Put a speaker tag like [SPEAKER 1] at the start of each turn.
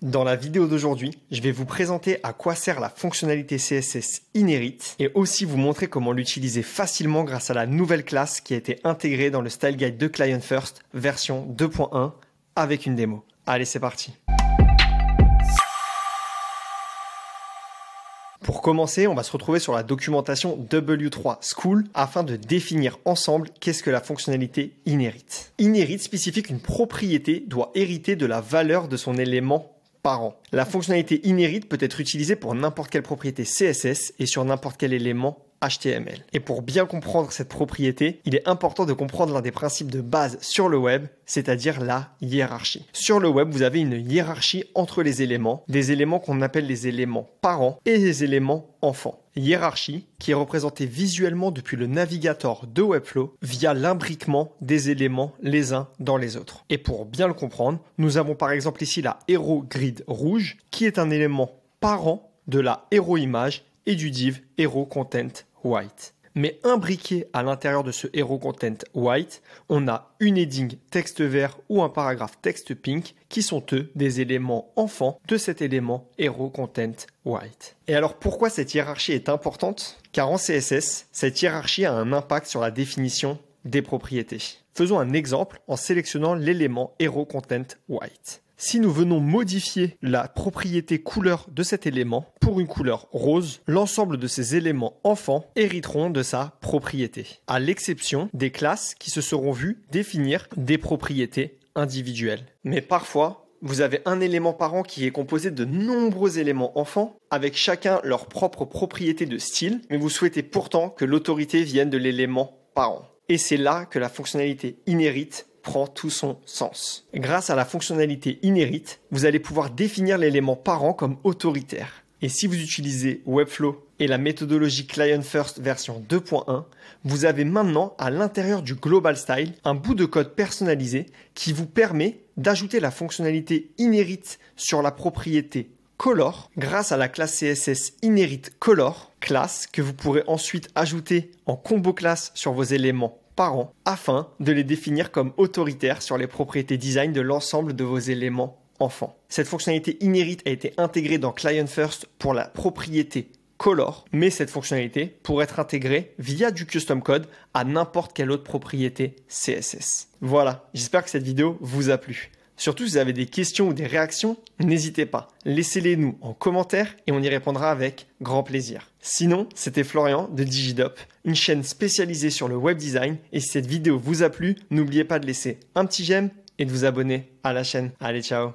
[SPEAKER 1] Dans la vidéo d'aujourd'hui, je vais vous présenter à quoi sert la fonctionnalité CSS Inherit et aussi vous montrer comment l'utiliser facilement grâce à la nouvelle classe qui a été intégrée dans le Style Guide de Client First version 2.1 avec une démo. Allez, c'est parti Pour commencer, on va se retrouver sur la documentation W3 School afin de définir ensemble qu'est-ce que la fonctionnalité inherit. Inherit spécifie qu'une propriété doit hériter de la valeur de son élément par an. La fonctionnalité inérite peut être utilisée pour n'importe quelle propriété CSS et sur n'importe quel élément et pour bien comprendre cette propriété, il est important de comprendre l'un des principes de base sur le web, c'est-à-dire la hiérarchie. Sur le web, vous avez une hiérarchie entre les éléments, des éléments qu'on appelle les éléments parents et les éléments enfants. Hiérarchie qui est représentée visuellement depuis le navigateur de Webflow via l'imbriquement des éléments les uns dans les autres. Et pour bien le comprendre, nous avons par exemple ici la Hero Grid rouge qui est un élément parent de la Hero Image et du div Hero Content mais imbriqué à l'intérieur de ce hero content white, on a une heading texte vert ou un paragraphe texte pink qui sont eux des éléments enfants de cet élément hero content white. Et alors pourquoi cette hiérarchie est importante Car en CSS, cette hiérarchie a un impact sur la définition des propriétés. Faisons un exemple en sélectionnant l'élément hero content white. Si nous venons modifier la propriété couleur de cet élément pour une couleur rose, l'ensemble de ces éléments enfants hériteront de sa propriété, à l'exception des classes qui se seront vues définir des propriétés individuelles. Mais parfois, vous avez un élément parent qui est composé de nombreux éléments enfants, avec chacun leur propre propriété de style, mais vous souhaitez pourtant que l'autorité vienne de l'élément parent. Et c'est là que la fonctionnalité inhérite prend tout son sens. Grâce à la fonctionnalité inhérite, vous allez pouvoir définir l'élément parent comme autoritaire. Et si vous utilisez Webflow et la méthodologie Client First version 2.1, vous avez maintenant à l'intérieur du Global Style un bout de code personnalisé qui vous permet d'ajouter la fonctionnalité inhérite sur la propriété color grâce à la classe CSS inherit color classe que vous pourrez ensuite ajouter en combo classe sur vos éléments afin de les définir comme autoritaires sur les propriétés design de l'ensemble de vos éléments enfants. Cette fonctionnalité inhérite a été intégrée dans Client First pour la propriété Color, mais cette fonctionnalité pourrait être intégrée via du custom code à n'importe quelle autre propriété CSS. Voilà, j'espère que cette vidéo vous a plu. Surtout si vous avez des questions ou des réactions, n'hésitez pas. Laissez-les nous en commentaire et on y répondra avec grand plaisir. Sinon, c'était Florian de DigiDop, une chaîne spécialisée sur le web design et si cette vidéo vous a plu, n'oubliez pas de laisser un petit j'aime et de vous abonner à la chaîne. Allez, ciao